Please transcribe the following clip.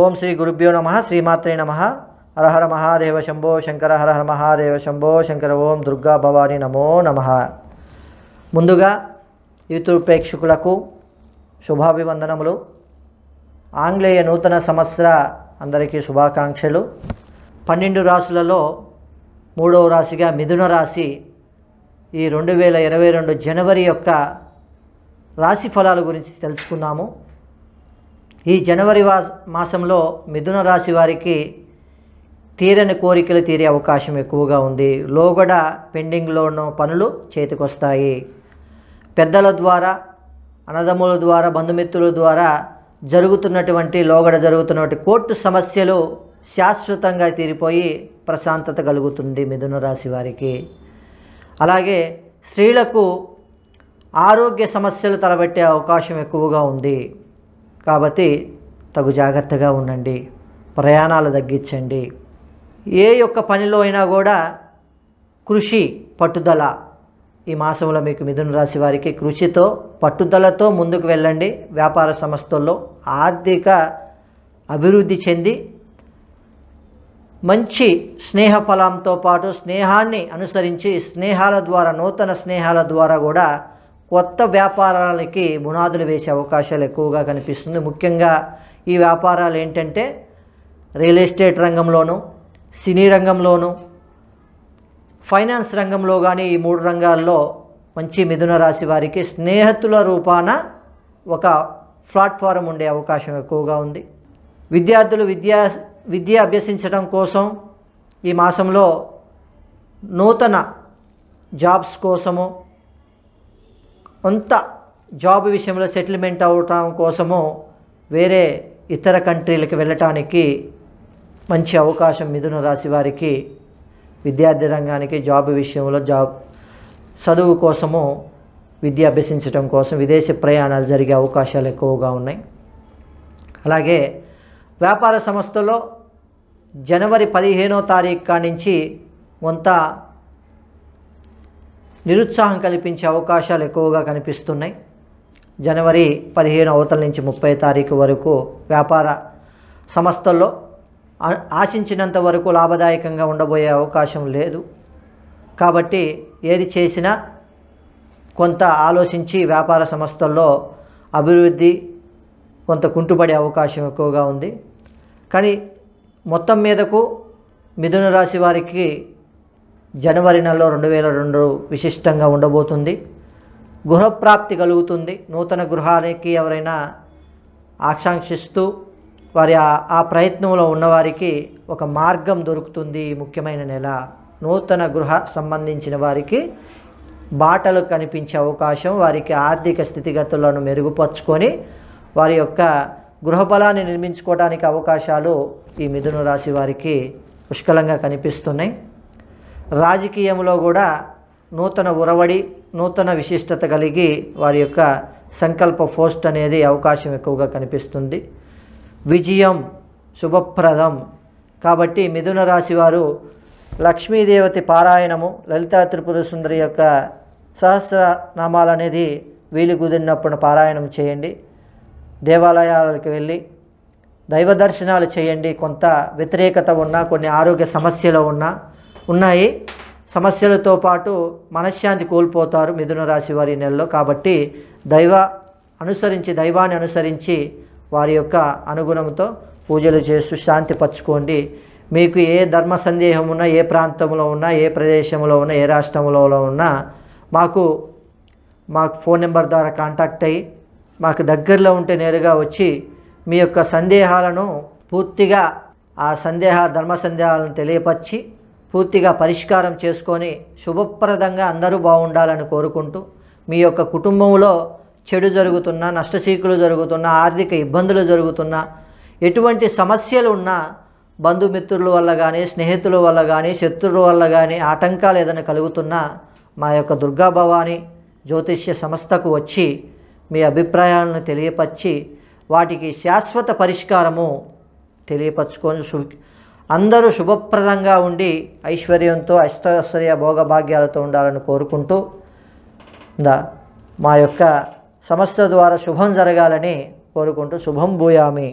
ఓం శ్రీ గురుభ్యో నమ శ్రీమాత్రే నమ హరహర మహాదేవ శంభో శంకర హరహర మహాదేవ శంభో శంకర ఓం దుర్గా భవాని నమో నమ ముందుగా యూట్యూబ్ ప్రేక్షకులకు శుభాభివందనములు ఆంగ్లేయ నూతన సంవత్సర అందరికీ శుభాకాంక్షలు పన్నెండు రాసులలో మూడవ రాశిగా మిథున రాశి ఈ రెండు వేల ఇరవై రెండు జనవరి యొక్క రాశి ఫలాల గురించి తెలుసుకున్నాము ఈ జనవరి మాసంలో మిథున రాశి వారికి తీరని కోరికలు తీరే అవకాశం ఎక్కువగా ఉంది లోగడ పెండింగ్లోనూ పనులు చేతికొస్తాయి పెద్దల ద్వారా అన్నదమ్ముల ద్వారా బంధుమిత్రుల ద్వారా జరుగుతున్నటువంటి లోగడ జరుగుతున్నటువంటి కోర్టు సమస్యలు శాశ్వతంగా తీరిపోయి ప్రశాంతత కలుగుతుంది మిథున రాశి వారికి అలాగే స్త్రీలకు ఆరోగ్య సమస్యలు తలబెట్టే అవకాశం ఎక్కువగా ఉంది కాబట్టి తగు జాగ్రత్తగా ఉండండి ప్రయాణాలు తగ్గించండి ఏ యొక్క పనిలో అయినా కూడా కృషి పట్టుదల ఈ మాసంలో మీకు మిథున రాశి వారికి కృషితో పట్టుదలతో ముందుకు వెళ్ళండి వ్యాపార సంస్థల్లో ఆర్థిక అభివృద్ధి చెంది మంచి స్నేహ ఫలంతో పాటు స్నేహాన్ని అనుసరించి స్నేహాల ద్వారా నూతన స్నేహాల ద్వారా కూడా కొత్త వ్యాపారాలకి బునాదులు వేసే అవకాశాలు ఎక్కువగా కనిపిస్తుంది ముఖ్యంగా ఈ వ్యాపారాలు ఏంటంటే రియల్ ఎస్టేట్ రంగంలోను సినీ రంగంలోను ఫైనాన్స్ రంగంలో కానీ ఈ మూడు రంగాల్లో మంచి మిథున రాశి వారికి స్నేహితుల రూపాన ఒక ప్లాట్ఫారం ఉండే అవకాశం ఎక్కువగా ఉంది విద్యార్థులు విద్యా విద్య అభ్యసించడం కోసం ఈ మాసంలో నూతన జాబ్స్ కోసము కొంత జాబ్ విషయంలో సెటిల్మెంట్ అవటం కోసము వేరే ఇతర కంట్రీలకు వెళ్ళటానికి మంచి అవకాశం మిథున రాశి వారికి విద్యార్థి రంగానికి జాబ్ విషయంలో జాబ్ చదువు కోసము విద్య అభ్యసించడం కోసం విదేశ ప్రయాణాలు జరిగే అవకాశాలు ఎక్కువగా ఉన్నాయి అలాగే వ్యాపార సంస్థలో జనవరి పదిహేనో తారీఖు కానించి కొంత నిరుత్సాహం కల్పించే అవకాశాలు ఎక్కువగా కనిపిస్తున్నాయి జనవరి పదిహేను అవతల నుంచి ముప్పై తారీఖు వరకు వ్యాపార సంస్థల్లో ఆశించినంత వరకు లాభదాయకంగా ఉండబోయే అవకాశం లేదు కాబట్టి ఏది చేసినా కొంత ఆలోచించి వ్యాపార సంస్థల్లో అభివృద్ధి కొంత కుంటుపడే అవకాశం ఎక్కువగా ఉంది కానీ మొత్తం మీదకు మిథున రాశి వారికి జనవరి నెలలో రెండు వేల రెండు విశిష్టంగా ఉండబోతుంది గృహప్రాప్తి కలుగుతుంది నూతన గృహానికి ఎవరైనా ఆకాంక్షిస్తూ వారి ఆ ప్రయత్నంలో ఉన్నవారికి ఒక మార్గం దొరుకుతుంది ముఖ్యమైన నెల నూతన గృహ సంబంధించిన వారికి బాటలు కనిపించే అవకాశం వారికి ఆర్థిక స్థితిగతులను మెరుగుపరుచుకొని వారి యొక్క గృహబలాన్ని నిర్మించుకోవడానికి అవకాశాలు ఈ మిథున రాశి వారికి పుష్కలంగా కనిపిస్తున్నాయి రాజకీయంలో కూడా నూతన ఉరవడి నూతన విశిష్టత కలిగి వారి యొక్క సంకల్ప పోస్ట్ అనేది అవకాశం ఎక్కువగా కనిపిస్తుంది విజయం శుభప్రదం కాబట్టి మిథున రాశి వారు లక్ష్మీదేవతి పారాయణము లలితా త్రిపుర సుందరి యొక్క సహస్రనామాలు అనేది వీలు కుదిరినప్పుడు పారాయణం చేయండి దేవాలయాలకు వెళ్ళి దైవ దర్శనాలు చేయండి కొంత వ్యతిరేకత ఉన్నా కొన్ని ఆరోగ్య సమస్యలు ఉన్నా ఉన్నాయి సమస్యలతో పాటు మనశ్శాంతి కోల్పోతారు మిథున రాశి వారి నెలలో కాబట్టి దైవ అనుసరించి దైవాన్ని అనుసరించి వారి యొక్క అనుగుణంతో పూజలు చేస్తూ శాంతి పచ్చుకోండి మీకు ఏ ధర్మ సందేహం ఉన్నా ఏ ప్రాంతంలో ఉన్నా ఏ ప్రదేశంలో ఉన్నా ఏ రాష్ట్రంలో ఉన్నా మాకు మాకు ఫోన్ నెంబర్ ద్వారా కాంటాక్ట్ అయ్యి మాకు దగ్గరలో ఉంటే నేరుగా వచ్చి మీ యొక్క సందేహాలను పూర్తిగా ఆ సందేహ ధర్మ సందేహాలను తెలియపరిచి పూర్తిగా పరిష్కారం చేసుకొని శుభప్రదంగా అందరూ బాగుండాలని కోరుకుంటూ మీ యొక్క కుటుంబంలో చెడు జరుగుతున్న నష్టశీకులు జరుగుతున్న ఆర్థిక ఇబ్బందులు జరుగుతున్న ఎటువంటి సమస్యలు ఉన్నా బంధుమిత్రుల వల్ల కానీ స్నేహితుల వల్ల కానీ శత్రువుల వల్ల కానీ ఆటంకాలు ఏదైనా కలుగుతున్నా మా యొక్క దుర్గా భవాని జ్యోతిష్య సంస్థకు వచ్చి మీ అభిప్రాయాలను తెలియపరిచి వాటికి శాశ్వత పరిష్కారము తెలియపరచుకొని అందరూ శుభప్రదంగా ఉండి ఐశ్వర్యంతో అష్టైశ్వర్య భోగభాగ్యాలతో ఉండాలని కోరుకుంటూ మా యొక్క సంస్థ ద్వారా శుభం జరగాలని కోరుకుంటూ శుభం భూయామి